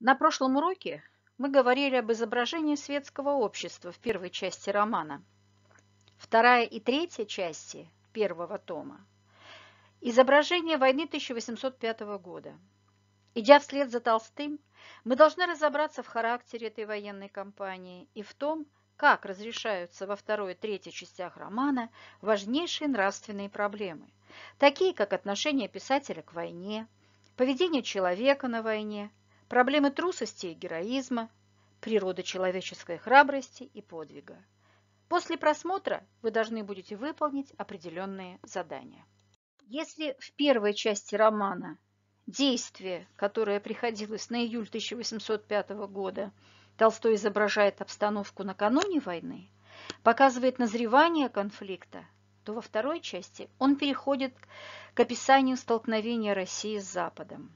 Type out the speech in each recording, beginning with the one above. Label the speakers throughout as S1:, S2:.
S1: На прошлом уроке мы говорили об изображении светского общества в первой части романа. Вторая и третья части первого тома – изображение войны 1805 года. Идя вслед за Толстым, мы должны разобраться в характере этой военной кампании и в том, как разрешаются во второй и третьей частях романа важнейшие нравственные проблемы, такие как отношение писателя к войне, поведение человека на войне, проблемы трусости и героизма, природа человеческой храбрости и подвига. После просмотра вы должны будете выполнить определенные задания. Если в первой части романа действие, которое приходилось на июль 1805 года, Толстой изображает обстановку накануне войны, показывает назревание конфликта, то во второй части он переходит к описанию столкновения России с Западом.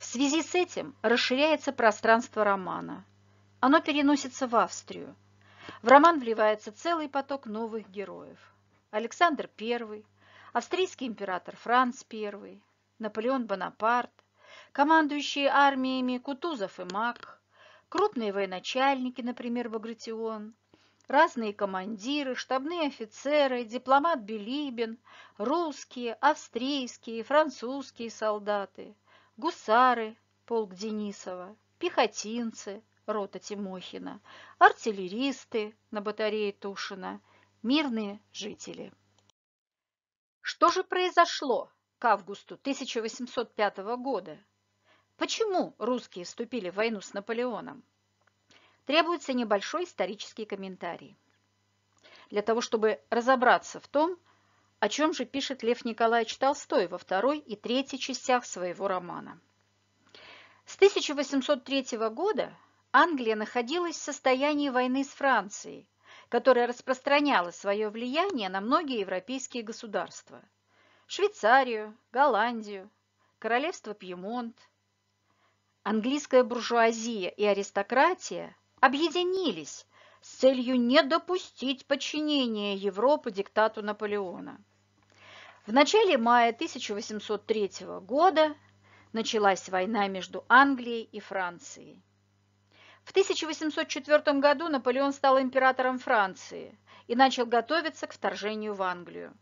S1: В связи с этим расширяется пространство романа. Оно переносится в Австрию. В роман вливается целый поток новых героев. Александр I, австрийский император Франц I, Наполеон Бонапарт, командующие армиями Кутузов и Мак, крупные военачальники, например, Багратион, разные командиры, штабные офицеры, дипломат Билибин, русские, австрийские, французские солдаты – гусары, полк Денисова, пехотинцы, рота Тимохина, артиллеристы на батарее Тушина, мирные жители. Что же произошло к августу 1805 года? Почему русские вступили в войну с Наполеоном? Требуется небольшой исторический комментарий. Для того, чтобы разобраться в том, о чем же пишет Лев Николаевич Толстой во второй и третьей частях своего романа. С 1803 года Англия находилась в состоянии войны с Францией, которая распространяла свое влияние на многие европейские государства – Швейцарию, Голландию, Королевство Пьемонт. Английская буржуазия и аристократия объединились с целью не допустить подчинения Европы диктату Наполеона – в начале мая 1803 года началась война между Англией и Францией. В 1804 году Наполеон стал императором Франции и начал готовиться к вторжению в Англию.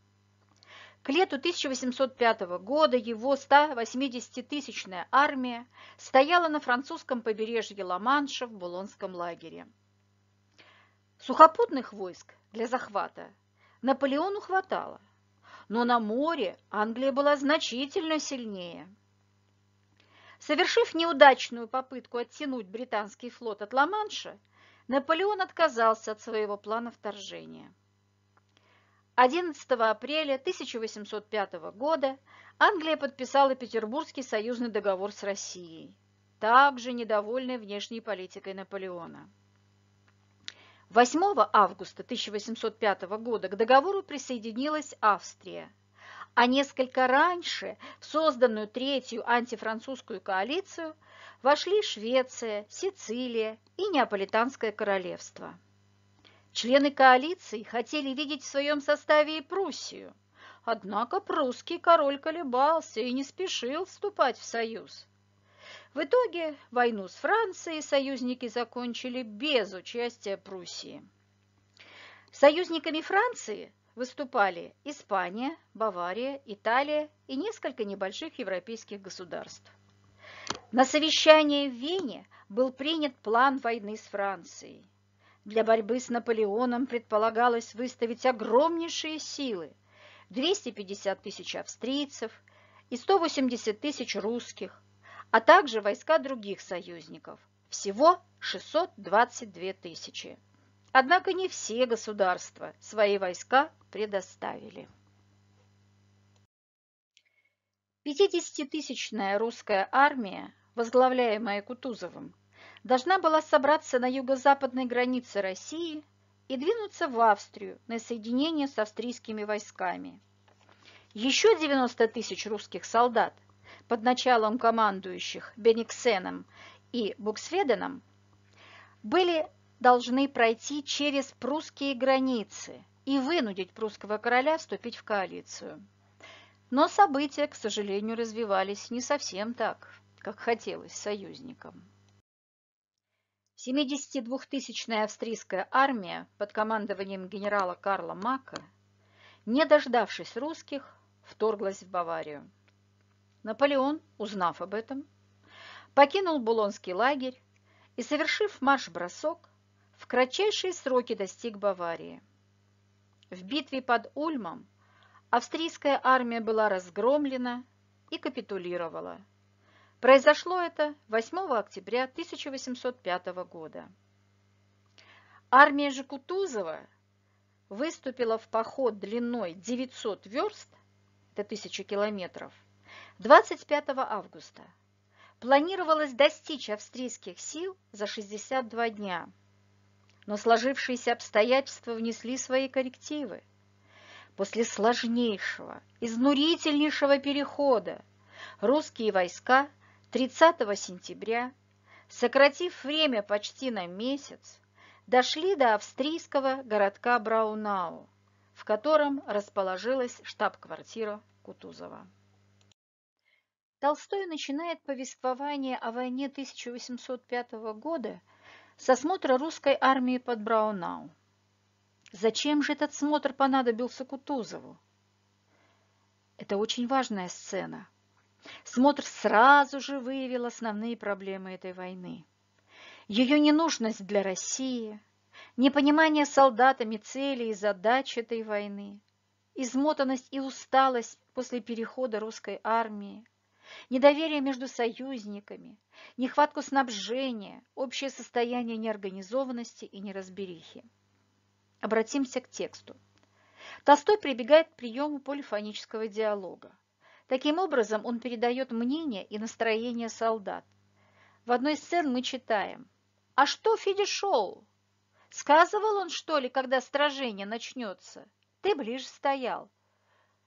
S1: К лету 1805 года его 180-тысячная армия стояла на французском побережье Ла-Манша в Булонском лагере. Сухопутных войск для захвата Наполеону хватало, но на море Англия была значительно сильнее. Совершив неудачную попытку оттянуть британский флот от Ла-Манша, Наполеон отказался от своего плана вторжения. 11 апреля 1805 года Англия подписала Петербургский союзный договор с Россией, также недовольной внешней политикой Наполеона. 8 августа 1805 года к договору присоединилась Австрия, а несколько раньше в созданную третью антифранцузскую коалицию вошли Швеция, Сицилия и Неаполитанское королевство. Члены коалиции хотели видеть в своем составе и Пруссию, однако прусский король колебался и не спешил вступать в союз. В итоге войну с Францией союзники закончили без участия Пруссии. Союзниками Франции выступали Испания, Бавария, Италия и несколько небольших европейских государств. На совещании в Вене был принят план войны с Францией. Для борьбы с Наполеоном предполагалось выставить огромнейшие силы – 250 тысяч австрийцев и 180 тысяч русских – а также войска других союзников. Всего 622 тысячи. Однако не все государства свои войска предоставили. 50-тысячная русская армия, возглавляемая Кутузовым, должна была собраться на юго-западной границе России и двинуться в Австрию на соединение с австрийскими войсками. Еще 90 тысяч русских солдат – под началом командующих Бениксеном и Буксведеном были должны пройти через прусские границы и вынудить прусского короля вступить в коалицию. Но события, к сожалению, развивались не совсем так, как хотелось союзникам. 72-тысячная австрийская армия под командованием генерала Карла Мака, не дождавшись русских, вторглась в Баварию. Наполеон, узнав об этом, покинул Булонский лагерь и, совершив марш-бросок, в кратчайшие сроки достиг Баварии. В битве под Ульмом австрийская армия была разгромлена и капитулировала. Произошло это 8 октября 1805 года. Армия же Кутузова выступила в поход длиной 900 верст, до 1000 километров – 25 августа. Планировалось достичь австрийских сил за 62 дня, но сложившиеся обстоятельства внесли свои коррективы. После сложнейшего, изнурительнейшего перехода русские войска 30 сентября, сократив время почти на месяц, дошли до австрийского городка Браунау, в котором расположилась штаб-квартира Кутузова. Толстой начинает повествование о войне 1805 года с осмотра русской армии под Браунау. Зачем же этот смотр понадобился Кутузову? Это очень важная сцена. Смотр сразу же выявил основные проблемы этой войны. Ее ненужность для России, непонимание солдатами цели и задач этой войны, измотанность и усталость после перехода русской армии – недоверие между союзниками, нехватку снабжения, общее состояние неорганизованности и неразберихи. Обратимся к тексту. Толстой прибегает к приему полифонического диалога. Таким образом, он передает мнение и настроение солдат. В одной из сцен мы читаем «А что Федишоу? Сказывал он, что ли, когда сражение начнется? Ты ближе стоял.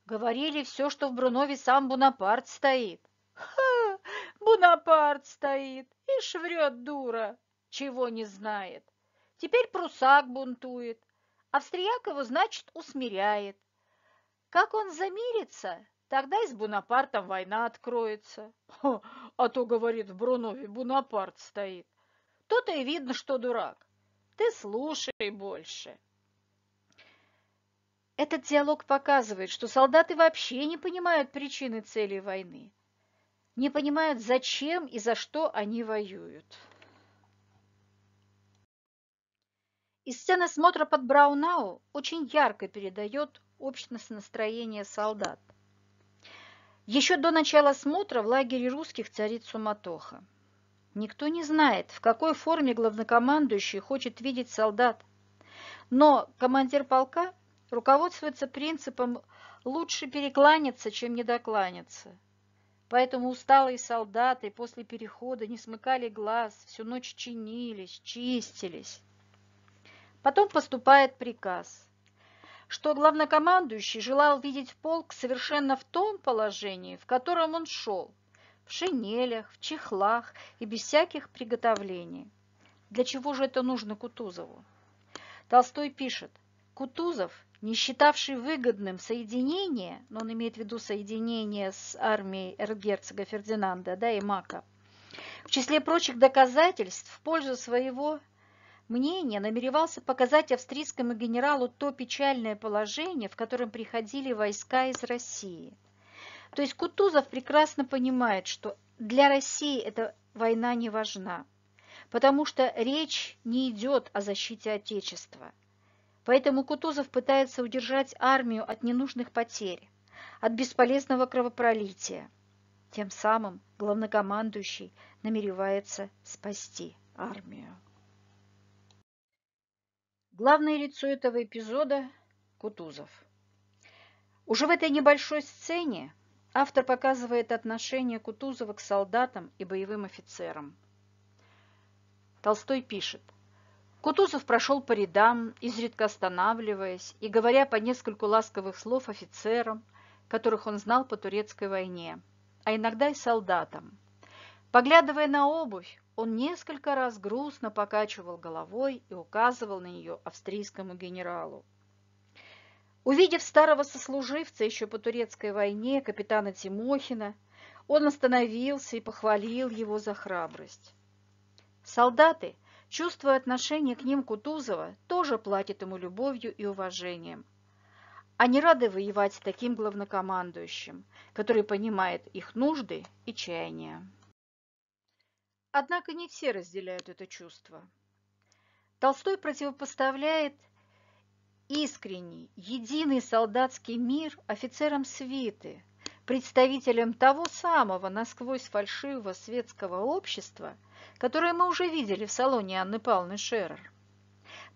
S1: Говорили все, что в Брунове сам Бонапарт стоит. Ха! Бонапарт стоит и шврет дура, чего не знает. Теперь прусак бунтует, австрияк его, значит, усмиряет. Как он замирится, тогда и с Бонапартом война откроется. Ха, а то, говорит, в Брунове Бонапарт стоит. То-то и видно, что дурак. Ты слушай больше. Этот диалог показывает, что солдаты вообще не понимают причины целей войны не понимают, зачем и за что они воюют. И сцена смотра под Браунау очень ярко передает общность настроения солдат. Еще до начала смотра в лагере русских царит суматоха. Никто не знает, в какой форме главнокомандующий хочет видеть солдат. Но командир полка руководствуется принципом «лучше перекланяться, чем не недокланяться», Поэтому усталые солдаты после перехода не смыкали глаз, всю ночь чинились, чистились. Потом поступает приказ, что главнокомандующий желал видеть полк совершенно в том положении, в котором он шел, в шинелях, в чехлах и без всяких приготовлений. Для чего же это нужно Кутузову? Толстой пишет – Кутузов, не считавший выгодным соединение, но он имеет в виду соединение с армией эрцгерцога Фердинанда да, и Мака, в числе прочих доказательств в пользу своего мнения намеревался показать австрийскому генералу то печальное положение, в котором приходили войска из России. То есть Кутузов прекрасно понимает, что для России эта война не важна, потому что речь не идет о защите Отечества – Поэтому Кутузов пытается удержать армию от ненужных потерь, от бесполезного кровопролития. Тем самым главнокомандующий намеревается спасти армию. Главное лицо этого эпизода – Кутузов. Уже в этой небольшой сцене автор показывает отношение Кутузова к солдатам и боевым офицерам. Толстой пишет – Кутузов прошел по рядам, изредка останавливаясь и говоря по нескольку ласковых слов офицерам, которых он знал по турецкой войне, а иногда и солдатам. Поглядывая на обувь, он несколько раз грустно покачивал головой и указывал на нее австрийскому генералу. Увидев старого сослуживца еще по турецкой войне, капитана Тимохина, он остановился и похвалил его за храбрость. Солдаты, Чувство отношения к ним Кутузова тоже платит ему любовью и уважением. Они рады воевать с таким главнокомандующим, который понимает их нужды и чаяния. Однако не все разделяют это чувство. Толстой противопоставляет искренний, единый солдатский мир офицерам свиты, представителем того самого насквозь фальшивого светского общества, которое мы уже видели в салоне Анны Павловны Шерер.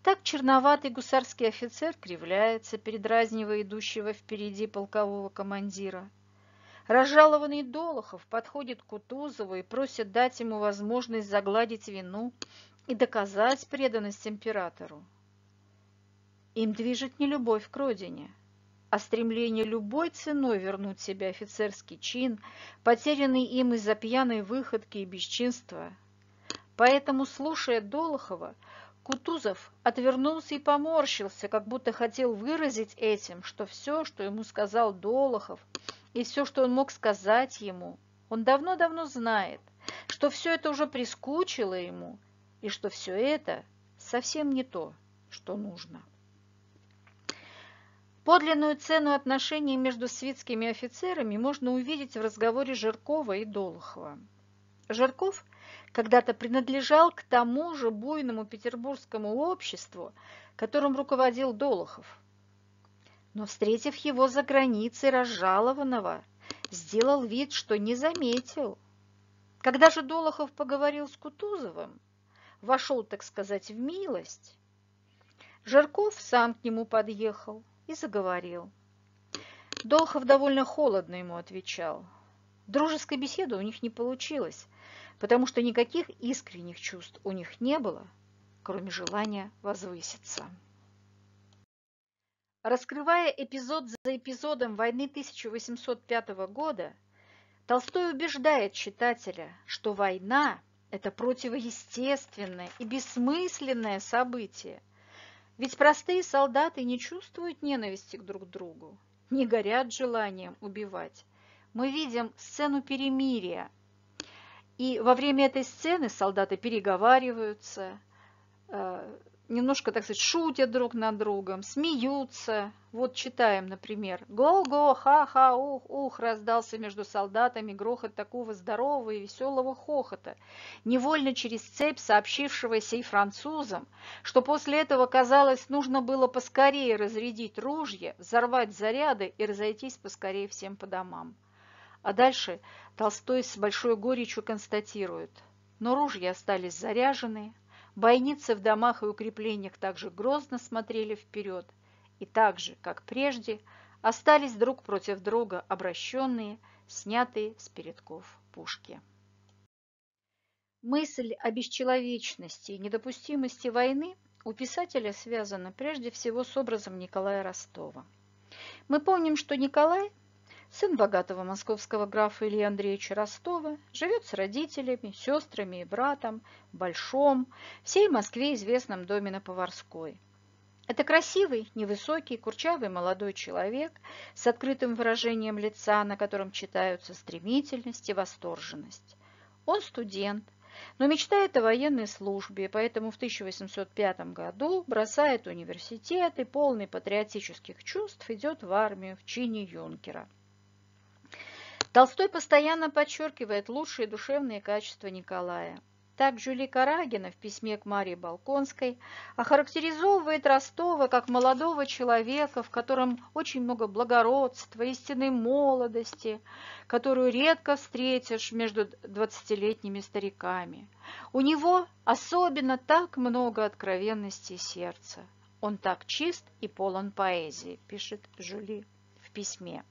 S1: Так черноватый гусарский офицер кривляется, передразнивая идущего впереди полкового командира. Разжалованный Долохов подходит к Кутузову и просит дать ему возможность загладить вину и доказать преданность императору. Им движет не любовь к родине – а стремление любой ценой вернуть себе офицерский чин, потерянный им из-за пьяной выходки и бесчинства. Поэтому, слушая Долохова, Кутузов отвернулся и поморщился, как будто хотел выразить этим, что все, что ему сказал Долохов, и все, что он мог сказать ему, он давно-давно знает, что все это уже прискучило ему, и что все это совсем не то, что нужно. Подлинную цену отношений между свитскими офицерами можно увидеть в разговоре Жиркова и Долохова. Жирков когда-то принадлежал к тому же буйному петербургскому обществу, которым руководил Долохов. Но, встретив его за границей разжалованного, сделал вид, что не заметил. Когда же Долохов поговорил с Кутузовым, вошел, так сказать, в милость, Жирков сам к нему подъехал – и заговорил. Долхов довольно холодно ему отвечал. Дружеской беседы у них не получилось, потому что никаких искренних чувств у них не было, кроме желания возвыситься. Раскрывая эпизод за эпизодом войны 1805 года, Толстой убеждает читателя, что война – это противоестественное и бессмысленное событие – ведь простые солдаты не чувствуют ненависти к друг другу, не горят желанием убивать. Мы видим сцену перемирия. И во время этой сцены солдаты переговариваются, э, немножко, так сказать, шутят друг над другом, смеются. Вот читаем, например. «Го-го, ха-ха, ух-ух!» раздался между солдатами грохот такого здорового и веселого хохота, невольно через цепь сообщившегося и французам, что после этого, казалось, нужно было поскорее разрядить ружья, взорвать заряды и разойтись поскорее всем по домам. А дальше Толстой с большой горечью констатирует – но ружья остались заряжены, Бойницы в домах и укреплениях также грозно смотрели вперед, и так же, как прежде, остались друг против друга обращенные, снятые с передков пушки. Мысль о бесчеловечности и недопустимости войны у писателя связана прежде всего с образом Николая Ростова. Мы помним, что Николай – сын богатого московского графа Ильи Андреевича Ростова, живет с родителями, сестрами и братом большом, всей Москве известном доме на Поварской. Это красивый, невысокий, курчавый молодой человек с открытым выражением лица, на котором читаются стремительность и восторженность. Он студент, но мечтает о военной службе, поэтому в 1805 году бросает университет и полный патриотических чувств идет в армию в чине юнкера. Толстой постоянно подчеркивает лучшие душевные качества Николая. Так Жюли Карагина в письме к Марии Балконской охарактеризовывает Ростова как молодого человека, в котором очень много благородства, истинной молодости, которую редко встретишь между двадцатилетними стариками. У него особенно так много откровенности сердца. Он так чист и полон поэзии, пишет Жюли в письме.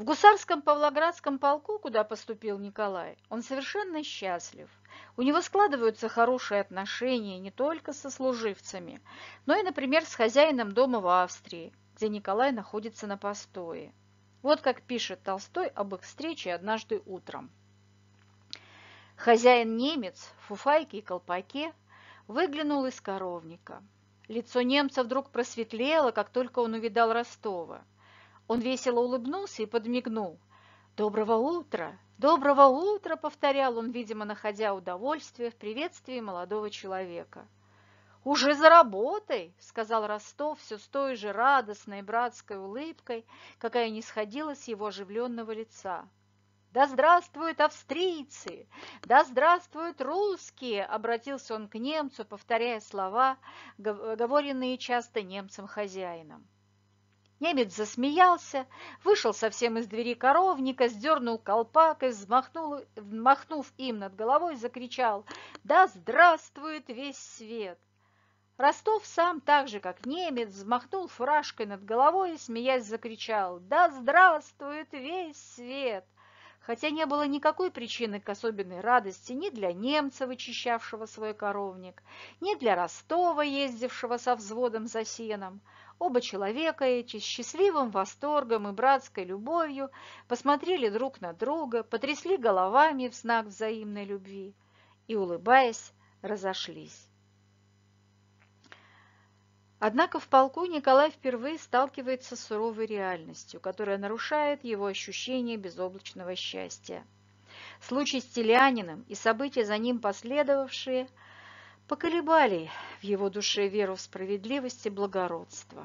S1: В гусарском Павлоградском полку, куда поступил Николай, он совершенно счастлив. У него складываются хорошие отношения не только со служивцами, но и, например, с хозяином дома в Австрии, где Николай находится на постое. Вот как пишет Толстой об их встрече однажды утром. Хозяин немец фуфайки и колпаке выглянул из коровника. Лицо немца вдруг просветлело, как только он увидал Ростова – он весело улыбнулся и подмигнул. «Доброго утра! Доброго утра!» – повторял он, видимо, находя удовольствие в приветствии молодого человека. «Уже за работой!» – сказал Ростов все с той же радостной братской улыбкой, какая не сходила с его оживленного лица. «Да здравствуют австрийцы! Да здравствуют русские!» – обратился он к немцу, повторяя слова, говоренные часто немцем-хозяином. Немец засмеялся, вышел совсем из двери коровника, сдернул колпак и, взмахнув им над головой, закричал «Да здравствует весь свет!». Ростов сам, так же как немец, взмахнул фуражкой над головой и, смеясь, закричал «Да здравствует весь свет!» хотя не было никакой причины к особенной радости ни для немца, вычищавшего свой коровник, ни для Ростова, ездившего со взводом за сеном. Оба человека эти с счастливым восторгом и братской любовью посмотрели друг на друга, потрясли головами в знак взаимной любви и, улыбаясь, разошлись. Однако в полку Николай впервые сталкивается с суровой реальностью, которая нарушает его ощущение безоблачного счастья. Случай с Теляниным и события, за ним последовавшие – поколебали в его душе веру в справедливость и благородство.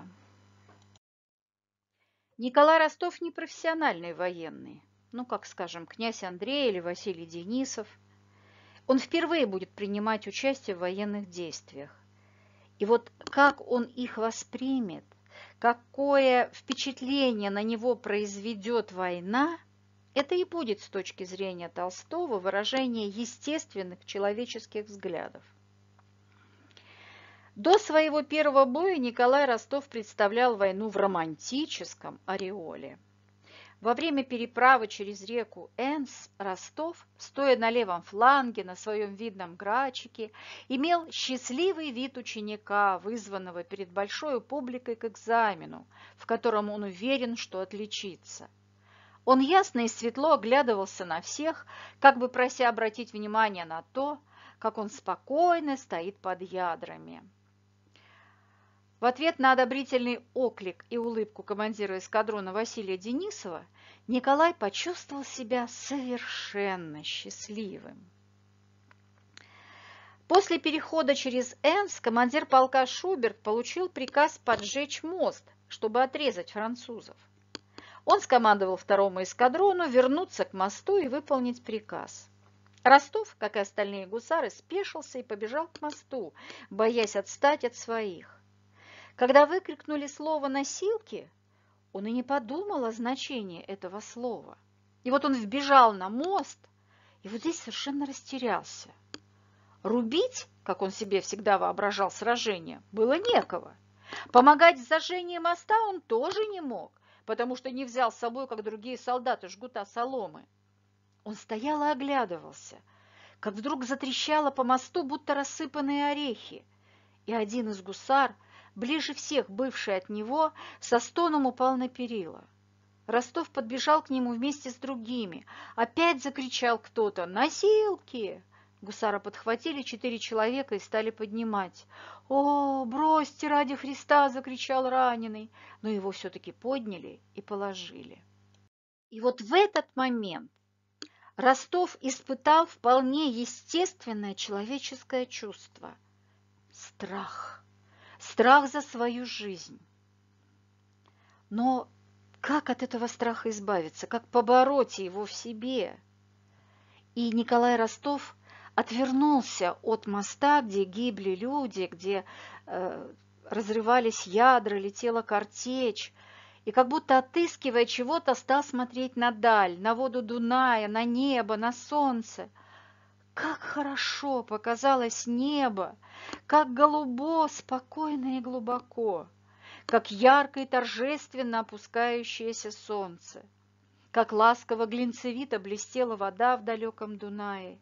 S1: Николай Ростов не профессиональный военный, ну, как, скажем, князь Андрей или Василий Денисов. Он впервые будет принимать участие в военных действиях. И вот как он их воспримет, какое впечатление на него произведет война, это и будет с точки зрения Толстого выражение естественных человеческих взглядов. До своего первого боя Николай Ростов представлял войну в романтическом ореоле. Во время переправы через реку Энс Ростов, стоя на левом фланге на своем видном грачике, имел счастливый вид ученика, вызванного перед большой публикой к экзамену, в котором он уверен, что отличится. Он ясно и светло оглядывался на всех, как бы прося обратить внимание на то, как он спокойно стоит под ядрами. В ответ на одобрительный оклик и улыбку командира эскадрона Василия Денисова Николай почувствовал себя совершенно счастливым. После перехода через Энс командир полка Шуберт получил приказ поджечь мост, чтобы отрезать французов. Он скомандовал второму эскадрону вернуться к мосту и выполнить приказ. Ростов, как и остальные гусары, спешился и побежал к мосту, боясь отстать от своих. Когда выкрикнули слово «носилки», он и не подумал о значении этого слова. И вот он вбежал на мост, и вот здесь совершенно растерялся. Рубить, как он себе всегда воображал сражение, было некого. Помогать в зажжении моста он тоже не мог, потому что не взял с собой, как другие солдаты, жгута соломы. Он стоял и оглядывался, как вдруг затрещало по мосту, будто рассыпанные орехи, и один из гусар – ближе всех бывший от него, со стоном упал на перила. Ростов подбежал к нему вместе с другими. Опять закричал кто-то «Носилки!» Гусара подхватили четыре человека и стали поднимать. «О, бросьте ради Христа!» – закричал раненый. Но его все-таки подняли и положили. И вот в этот момент Ростов испытал вполне естественное человеческое чувство – страх страх за свою жизнь. Но как от этого страха избавиться, как побороть его в себе? И Николай Ростов отвернулся от моста, где гибли люди, где э, разрывались ядра, летела картечь, и как будто отыскивая чего-то, стал смотреть на даль, на воду Дуная, на небо, на солнце – как хорошо показалось небо, как голубо, спокойно и глубоко, как ярко и торжественно опускающееся солнце, как ласково глинцевито блестела вода в далеком Дунае.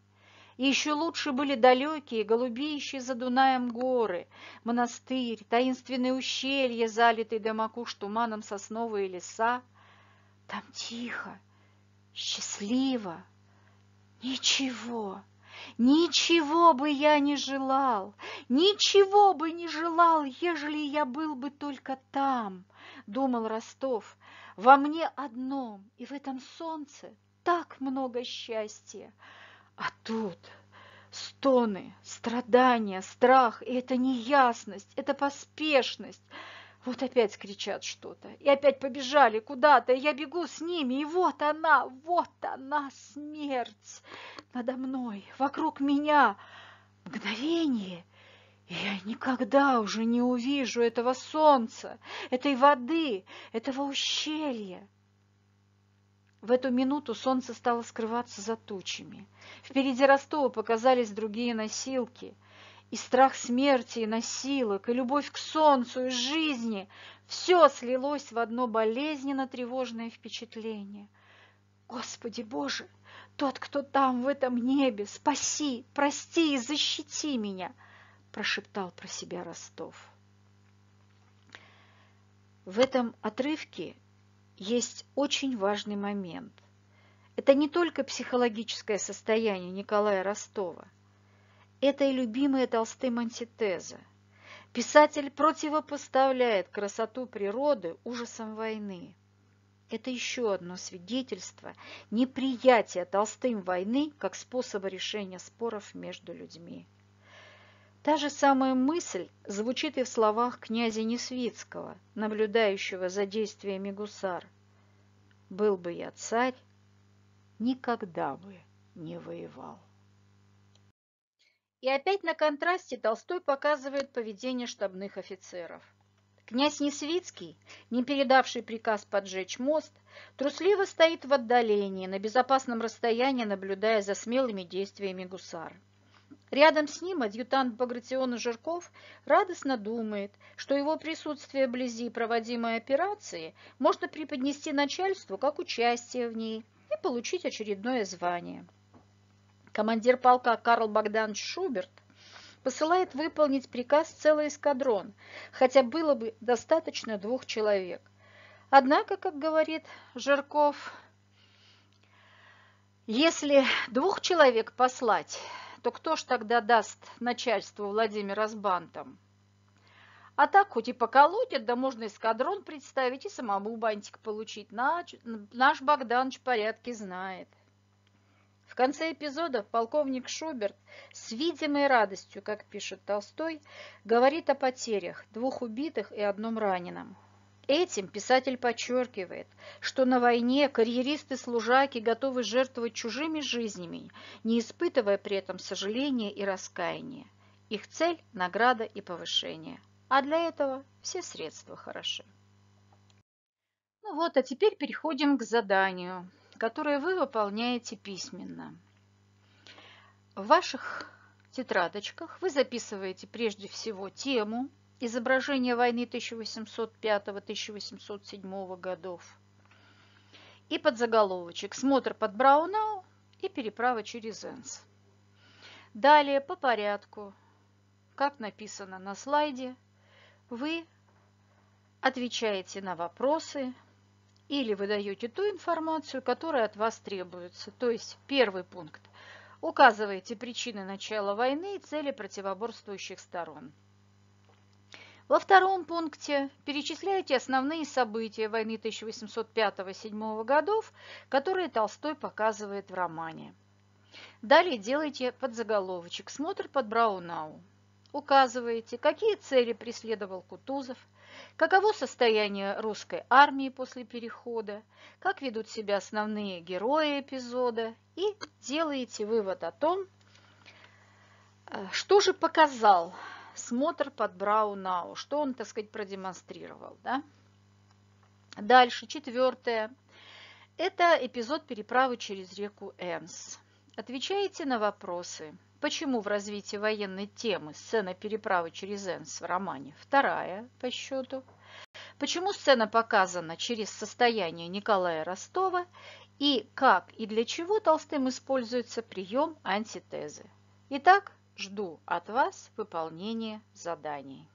S1: И еще лучше были далекие, голубеющие за Дунаем горы, монастырь, таинственные ущелья, залитые до макуш туманом сосновые леса. Там тихо, счастливо, ничего. Ничего бы я не желал, ничего бы не желал, ежели я был бы только там, думал Ростов. Во мне одном и в этом солнце так много счастья. А тут стоны, страдания, страх, и это неясность, это поспешность – вот опять кричат что-то. И опять побежали куда-то. Я бегу с ними. И вот она, вот она, смерть. Надо мной, вокруг меня. Мгновение. я никогда уже не увижу этого солнца, этой воды, этого ущелья. В эту минуту солнце стало скрываться за тучами. Впереди Ростова показались другие носилки – и страх смерти, и насилок, и любовь к солнцу, и жизни – все слилось в одно болезненно-тревожное впечатление. Господи Боже, тот, кто там, в этом небе, спаси, прости и защити меня, прошептал про себя Ростов. В этом отрывке есть очень важный момент. Это не только психологическое состояние Николая Ростова – это и любимые Толстым антитеза. Писатель противопоставляет красоту природы ужасам войны. Это еще одно свидетельство неприятия Толстым войны как способа решения споров между людьми. Та же самая мысль звучит и в словах князя Несвицкого, наблюдающего за действиями гусар. «Был бы я царь, никогда бы не воевал». И опять на контрасте Толстой показывает поведение штабных офицеров. Князь Несвицкий, не передавший приказ поджечь мост, трусливо стоит в отдалении, на безопасном расстоянии, наблюдая за смелыми действиями гусар. Рядом с ним адъютант Багратиона Жирков радостно думает, что его присутствие вблизи проводимой операции можно преподнести начальству как участие в ней и получить очередное звание. Командир полка Карл Богданович Шуберт посылает выполнить приказ целый эскадрон, хотя было бы достаточно двух человек. Однако, как говорит Жирков, если двух человек послать, то кто ж тогда даст начальству Владимира с бантом? А так хоть и поколотят, да можно эскадрон представить и самому бантик получить. Наш, наш Богданович порядки знает. В конце эпизода полковник Шуберт с видимой радостью, как пишет Толстой, говорит о потерях двух убитых и одном раненом. Этим писатель подчеркивает, что на войне карьеристы-служаки готовы жертвовать чужими жизнями, не испытывая при этом сожаления и раскаяния. Их цель – награда и повышение. А для этого все средства хороши. Ну вот, а теперь переходим к заданию которые вы выполняете письменно. В ваших тетрадочках вы записываете прежде всего тему изображения войны 1805-1807 годов и подзаголовочек «Смотр под Браунау» и «Переправа через Энс». Далее по порядку, как написано на слайде, вы отвечаете на вопросы, или вы даете ту информацию, которая от вас требуется. То есть первый пункт. Указываете причины начала войны и цели противоборствующих сторон. Во втором пункте перечисляете основные события войны 1805-1807 годов, которые Толстой показывает в романе. Далее делайте подзаголовочек «Смотр под Браунау» указываете, какие цели преследовал Кутузов, каково состояние русской армии после перехода, как ведут себя основные герои эпизода и делаете вывод о том, э, что же показал смотр под Браунау, что он, так сказать, продемонстрировал. Да? Дальше, четвертое. Это эпизод переправы через реку Энс. Отвечаете на вопросы. Почему в развитии военной темы сцена переправы через Энс в романе вторая по счету? Почему сцена показана через состояние Николая Ростова и как и для чего Толстым используется прием антитезы? Итак, жду от вас выполнения заданий.